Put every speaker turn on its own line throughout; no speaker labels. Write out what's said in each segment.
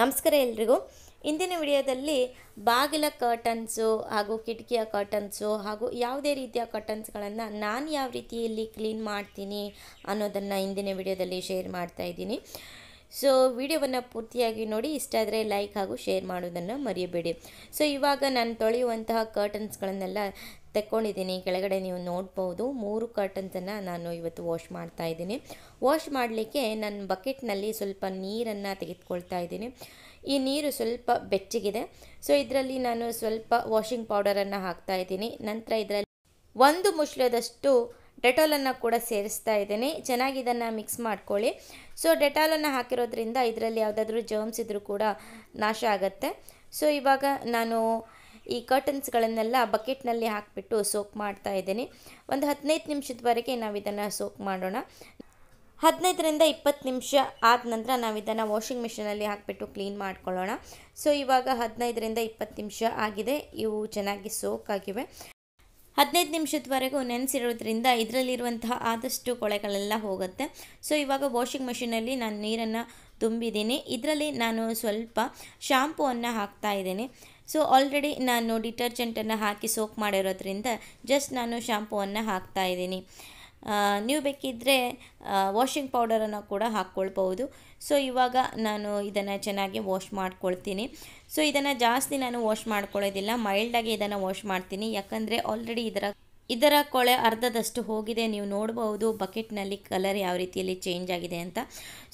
ನಮಸ್ಕಾರ ಎಲ್ರಿಗೂ ಇಂದಿನ ವಿಡಿಯೋದಲ್ಲಿ ಬಾಗಿಲ ಕರ್ಟನ್ಸು ಹಾಗೂ ಕಿಟಕಿಯ ಕರ್ಟನ್ಸು ಹಾಗೂ ಯಾವುದೇ ರೀತಿಯ ಕರ್ಟನ್ಸ್ಗಳನ್ನು ನಾನು ಯಾವ ರೀತಿಯಲ್ಲಿ ಕ್ಲೀನ್ ಮಾಡ್ತೀನಿ ಅನ್ನೋದನ್ನು ಇಂದಿನ ವಿಡಿಯೋದಲ್ಲಿ ಶೇರ್ ಮಾಡ್ತಾ ಇದ್ದೀನಿ ಸೊ ವಿಡಿಯೋವನ್ನು ಪೂರ್ತಿಯಾಗಿ ನೋಡಿ ಇಷ್ಟ ಆದರೆ ಲೈಕ್ ಹಾಗೂ ಶೇರ್ ಮಾಡೋದನ್ನು ಮರೆಯಬೇಡಿ ಸೊ ಇವಾಗ ನಾನು ತೊಳೆಯುವಂತಹ ಕರ್ಟನ್ಸ್ಗಳನ್ನೆಲ್ಲ ತೆಕ್ಕೊಂಡಿದ್ದೀನಿ ಕೆಳಗಡೆ ನೀವು ನೋಡ್ಬೋದು ಮೂರು ಕರ್ಟನ್ಸನ್ನು ನಾನು ಇವತ್ತು ವಾಶ್ ಮಾಡ್ತಾ ಇದ್ದೀನಿ ವಾಶ್ ಮಾಡಲಿಕ್ಕೆ ನನ್ನ ಬಕೆಟ್ನಲ್ಲಿ ಸ್ವಲ್ಪ ನೀರನ್ನು ತೆಗೆದುಕೊಳ್ತಾ ಇದ್ದೀನಿ ಈ ನೀರು ಸ್ವಲ್ಪ ಬೆಚ್ಚಗಿದೆ ಸೊ ಇದರಲ್ಲಿ ನಾನು ಸ್ವಲ್ಪ ವಾಷಿಂಗ್ ಪೌಡರನ್ನು ಹಾಕ್ತಾ ಇದ್ದೀನಿ ನಂತರ ಇದರಲ್ಲಿ ಒಂದು ಮುಷ್ಲದಷ್ಟು ಡೆಟಾಲನ್ನು ಕೂಡ ಸೇರಿಸ್ತಾ ಇದ್ದೀನಿ ಚೆನ್ನಾಗಿ ಇದನ್ನು ಮಿಕ್ಸ್ ಮಾಡ್ಕೊಳ್ಳಿ ಸೊ ಡೆಟಾಲನ್ನು ಹಾಕಿರೋದ್ರಿಂದ ಇದರಲ್ಲಿ ಯಾವುದಾದ್ರೂ ಜರ್ಮ್ಸ್ ಇದ್ದರೂ ಕೂಡ ನಾಶ ಆಗುತ್ತೆ ಸೊ ಇವಾಗ ನಾನು ಈ ಕರ್ಟನ್ಸ್ಗಳನ್ನೆಲ್ಲ ಬಕೆಟ್ನಲ್ಲಿ ಹಾಕಿಬಿಟ್ಟು ಸೋಕ್ ಮಾಡ್ತಾ ಇದ್ದೀನಿ ಒಂದು ಹದಿನೈದು ನಿಮಿಷದವರೆಗೆ ನಾವು ಇದನ್ನು ಸೋಕ್ ಮಾಡೋಣ ಹದಿನೈದರಿಂದ ಇಪ್ಪತ್ತು ನಿಮಿಷ ಆದ ನಂತರ ನಾವು ಇದನ್ನು ವಾಷಿಂಗ್ ಮಿಷಿನಲ್ಲಿ ಹಾಕಿಬಿಟ್ಟು ಕ್ಲೀನ್ ಮಾಡ್ಕೊಳ್ಳೋಣ ಸೊ ಇವಾಗ ಹದಿನೈದರಿಂದ ಇಪ್ಪತ್ತು ನಿಮಿಷ ಆಗಿದೆ ಇವು ಚೆನ್ನಾಗಿ ಸೋಕ್ ಆಗಿವೆ ಹದಿನೈದು ನಿಮಿಷದವರೆಗೂ ನೆನೆಸಿರೋದ್ರಿಂದ ಇದರಲ್ಲಿರುವಂತಹ ಆದಷ್ಟು ಕೊಳೆಗಳೆಲ್ಲ ಹೋಗುತ್ತೆ ಸೊ ಇವಾಗ ವಾಷಿಂಗ್ ಮೆಷಿನಲ್ಲಿ ನಾನು ನೀರನ್ನು ತುಂಬಿದ್ದೀನಿ ಇದರಲ್ಲಿ ನಾನು ಸ್ವಲ್ಪ ಶಾಂಪೂವನ್ನು ಹಾಕ್ತಾ ಇದ್ದೀನಿ ಸೊ ಆಲ್ರೆಡಿ ನಾನು ಡಿಟರ್ಜೆಂಟನ್ನು ಹಾಕಿ ಸೋಕ್ ಮಾಡಿರೋದ್ರಿಂದ ಜಸ್ಟ್ ನಾನು ಶಾಂಪೂವನ್ನು ಹಾಕ್ತಾ ಇದ್ದೀನಿ ನೀವು ಬೇಕಿದ್ದರೆ ವಾಷಿಂಗ್ ಪೌಡರನ್ನು ಕೂಡ ಹಾಕ್ಕೊಳ್ಬಹುದು ಸೊ ಇವಾಗ ನಾನು ಇದನ್ನು ಚೆನ್ನಾಗಿ ವಾಶ್ ಮಾಡ್ಕೊಳ್ತೀನಿ ಸೊ ಇದನ್ನು ಜಾಸ್ತಿ ನಾನು ವಾಶ್ ಮಾಡ್ಕೊಳ್ಳೋದಿಲ್ಲ ಮೈಲ್ಡಾಗಿ ಇದನ್ನು ವಾಶ್ ಮಾಡ್ತೀನಿ ಯಾಕಂದರೆ ಆಲ್ರೆಡಿ ಇದರ ಇದರ ಕೊಳೆ ಅರ್ಧದಷ್ಟು ಹೋಗಿದೆ ನೀವು ನೋಡಬಹುದು ಬಕೆಟ್ನಲ್ಲಿ ಕಲರ್ ಯಾವ ರೀತಿಯಲ್ಲಿ ಚೇಂಜ್ ಆಗಿದೆ ಅಂತ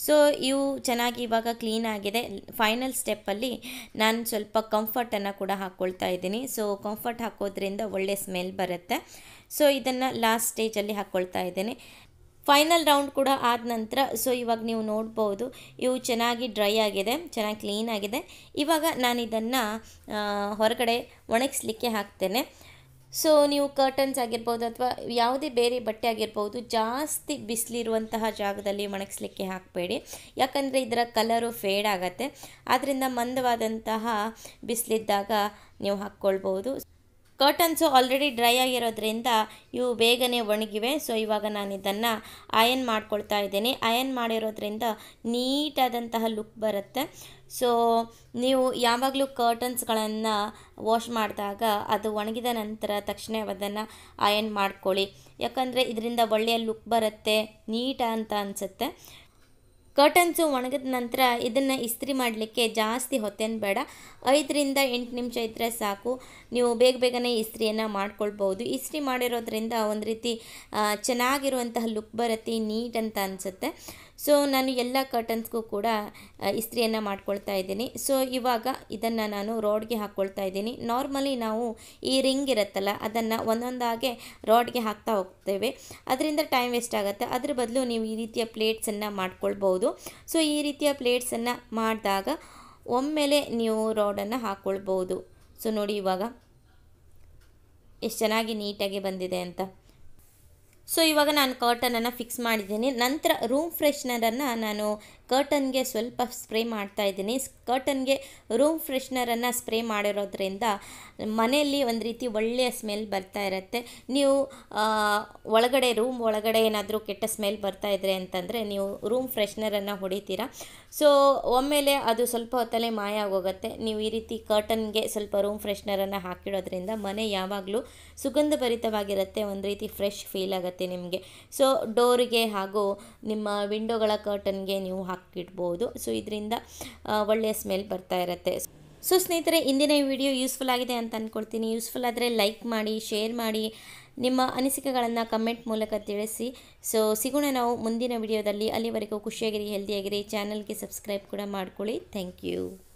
ಸೊ ಇವು ಚೆನ್ನಾಗಿ ಇವಾಗ ಕ್ಲೀನ್ ಆಗಿದೆ ಫೈನಲ್ ಸ್ಟೆಪ್ಪಲ್ಲಿ ನಾನು ಸ್ವಲ್ಪ ಕಂಫರ್ಟನ್ನು ಕೂಡ ಹಾಕ್ಕೊಳ್ತಾ ಇದ್ದೀನಿ ಸೊ ಕಂಫರ್ಟ್ ಹಾಕೋದ್ರಿಂದ ಒಳ್ಳೆ ಸ್ಮೆಲ್ ಬರುತ್ತೆ ಸೊ ಇದನ್ನು ಲಾಸ್ಟ್ ಸ್ಟೇಜಲ್ಲಿ ಹಾಕ್ಕೊಳ್ತಾ ಇದ್ದೀನಿ ಫೈನಲ್ ರೌಂಡ್ ಕೂಡ ಆದ ನಂತರ ಸೊ ಇವಾಗ ನೀವು ನೋಡ್ಬೋದು ಇವು ಚೆನ್ನಾಗಿ ಡ್ರೈ ಆಗಿದೆ ಚೆನ್ನಾಗಿ ಕ್ಲೀನ್ ಆಗಿದೆ ಇವಾಗ ನಾನು ಇದನ್ನು ಹೊರಗಡೆ ಒಣಗಿಸ್ಲಿಕ್ಕೆ ಹಾಕ್ತೇನೆ ಸೊ ನೀವು ಕರ್ಟನ್ಸ್ ಆಗಿರ್ಬೋದು ಅಥವಾ ಯಾವುದೇ ಬೇರೆ ಬಟ್ಟೆ ಆಗಿರ್ಬೋದು ಜಾಸ್ತಿ ಬಿಸಿಲಿರುವಂತಹ ಜಾಗದಲ್ಲಿ ಒಣಗಿಸ್ಲಿಕ್ಕೆ ಹಾಕಬೇಡಿ ಯಾಕಂದರೆ ಇದರ ಕಲರು ಫೇಡ್ ಆಗತ್ತೆ ಆದ್ದರಿಂದ ಮಂದವಾದಂತಹ ಬಿಸಿಲಿದ್ದಾಗ ನೀವು ಹಾಕ್ಕೊಳ್ಬೋದು ಕರ್ಟನ್ಸು ಆಲ್ರೆಡಿ ಡ್ರೈ ಆಗಿರೋದ್ರಿಂದ ಇವು ಬೇಗನೆ ಒಣಗಿವೆ ಸೊ ಇವಾಗ ನಾನು ಇದನ್ನು ಅಯನ್ ಮಾಡ್ಕೊಳ್ತಾ ಇದ್ದೀನಿ ಅಯನ್ ಮಾಡಿರೋದ್ರಿಂದ ನೀಟಾದಂತಹ ಲುಕ್ ಬರುತ್ತೆ ಸೊ ನೀವು ಯಾವಾಗಲೂ ಕರ್ಟನ್ಸ್ಗಳನ್ನು ವಾಶ್ ಮಾಡಿದಾಗ ಅದು ಒಣಗಿದ ನಂತರ ತಕ್ಷಣ ಅದನ್ನು ಅಯನ್ ಮಾಡ್ಕೊಳ್ಳಿ ಯಾಕಂದರೆ ಇದರಿಂದ ಒಳ್ಳೆಯ ಲುಕ್ ಬರುತ್ತೆ ನೀಟ ಅಂತ ಅನಿಸುತ್ತೆ ಕರ್ಟನ್ಸು ಒಣಗಿದ ನಂತರ ಇದನ್ನು ಇಸ್ತ್ರಿ ಮಾಡಲಿಕ್ಕೆ ಜಾಸ್ತಿ ಹೊತ್ತೇನು ಬೇಡ ಐದರಿಂದ ಎಂಟು ನಿಮಿಷ ಇದ್ದರೆ ಸಾಕು ನೀವು ಬೇಗ ಬೇಗನೆ ಇಸ್ತ್ರಿಯನ್ನು ಮಾಡ್ಕೊಳ್ಬೋದು ಇಸ್ತ್ರಿ ಮಾಡಿರೋದ್ರಿಂದ ಒಂದು ರೀತಿ ಚೆನ್ನಾಗಿರುವಂತಹ ಲುಕ್ ಬರುತ್ತೆ ನೀಟ್ ಅಂತ ಅನಿಸುತ್ತೆ ಸೊ ನಾನು ಎಲ್ಲ ಕರ್ಟನ್ಸ್ಗೂ ಕೂಡ ಇಸ್ತ್ರಿಯನ್ನು ಮಾಡ್ಕೊಳ್ತಾ ಇದ್ದೀನಿ ಸೊ ಇವಾಗ ಇದನ್ನು ನಾನು ರಾಡ್ಗೆ ಹಾಕ್ಕೊಳ್ತಾ ಇದ್ದೀನಿ ನಾರ್ಮಲಿ ನಾವು ಈ ರಿಂಗ್ ಇರುತ್ತಲ್ಲ ಅದನ್ನು ಒಂದೊಂದಾಗೆ ರಾಡ್ಗೆ ಹಾಕ್ತಾ ಹೋಗ್ತೇವೆ ಅದರಿಂದ ಟೈಮ್ ವೇಸ್ಟ್ ಆಗುತ್ತೆ ಅದ್ರ ಬದಲು ನೀವು ಈ ರೀತಿಯ ಪ್ಲೇಟ್ಸನ್ನು ಮಾಡ್ಕೊಳ್ಬೋದು ಸೊ ಈ ರೀತಿಯ ಪ್ಲೇಟ್ಸನ್ನು ಮಾಡಿದಾಗ ಒಮ್ಮೆಲೆ ನೀವು ರಾಡನ್ನು ಹಾಕ್ಕೊಳ್ಬೋದು ಸೊ ನೋಡಿ ಇವಾಗ ಎಷ್ಟು ಚೆನ್ನಾಗಿ ನೀಟಾಗಿ ಬಂದಿದೆ ಅಂತ ಸೊ ಇವಾಗ ನಾನು ಕರ್ಟನನ್ನು ಫಿಕ್ಸ್ ಮಾಡಿದ್ದೀನಿ ನಂತರ ರೂಮ್ ಫ್ರೆಶ್ನರನ್ನು ನಾನು ಕರ್ಟನ್ಗೆ ಸ್ವಲ್ಪ ಸ್ಪ್ರೇ ಮಾಡ್ತಾ ಇದ್ದೀನಿ ಕರ್ಟನ್ಗೆ ರೂಮ್ ಫ್ರೆಶ್ನರನ್ನು ಸ್ಪ್ರೇ ಮಾಡಿರೋದ್ರಿಂದ ಮನೆಯಲ್ಲಿ ಒಂದು ರೀತಿ ಒಳ್ಳೆಯ ಸ್ಮೆಲ್ ಬರ್ತಾ ಇರುತ್ತೆ ನೀವು ಒಳಗಡೆ ರೂಮ್ ಒಳಗಡೆ ಏನಾದರೂ ಕೆಟ್ಟ ಸ್ಮೆಲ್ ಬರ್ತಾ ಇದ್ರೆ ಅಂತಂದರೆ ನೀವು ರೂಮ್ ಫ್ರೆಶ್ನರನ್ನು ಹೊಡಿತೀರ ಸೊ ಒಮ್ಮೆಲೆ ಅದು ಸ್ವಲ್ಪ ಹೊತ್ತಲ್ಲೇ ಮಾಯ ಆಗೋಗುತ್ತೆ ನೀವು ಈ ರೀತಿ ಕರ್ಟನ್ಗೆ ಸ್ವಲ್ಪ ರೂಮ್ ಫ್ರೆಶ್ನರನ್ನು ಹಾಕಿಡೋದ್ರಿಂದ ಮನೆ ಯಾವಾಗಲೂ ಸುಗಂಧಭರಿತವಾಗಿರುತ್ತೆ ಒಂದು ರೀತಿ ಫ್ರೆಶ್ ಫೀಲ್ ಆಗುತ್ತೆ ನಿಮಗೆ ಸೊ ಡೋರಿಗೆ ಹಾಗೂ ನಿಮ್ಮ ವಿಂಡೋಗಳ ಕರ್ಟನ್ಗೆ ನೀವು ಹಾಕಿ ಹಾಕಿಡ್ಬೋದು ಸೊ ಇದರಿಂದ ಒಳ್ಳೆಯ ಸ್ಮೆಲ್ ಬರ್ತಾ ಇರುತ್ತೆ ಸೊ ಸ್ನೇಹಿತರೆ ಇಂದಿನ ಈ ವಿಡಿಯೋ ಯೂಸ್ಫುಲ್ ಆಗಿದೆ ಅಂತ ಅಂದ್ಕೊಳ್ತೀನಿ ಯೂಸ್ಫುಲ್ ಆದರೆ ಲೈಕ್ ಮಾಡಿ ಶೇರ್ ಮಾಡಿ ನಿಮ್ಮ ಅನಿಸಿಕೆಗಳನ್ನು ಕಮೆಂಟ್ ಮೂಲಕ ತಿಳಿಸಿ ಸೊ ಸಿಗೋಣ ನಾವು ಮುಂದಿನ ವಿಡಿಯೋದಲ್ಲಿ ಅಲ್ಲಿವರೆಗೂ ಖುಷಿಯಾಗಿರಿ ಹೆಲ್ದಿಯಾಗಿರಿ ಚಾನಲ್ಗೆ ಸಬ್ಸ್ಕ್ರೈಬ್ ಕೂಡ ಮಾಡ್ಕೊಳ್ಳಿ ಥ್ಯಾಂಕ್ ಯು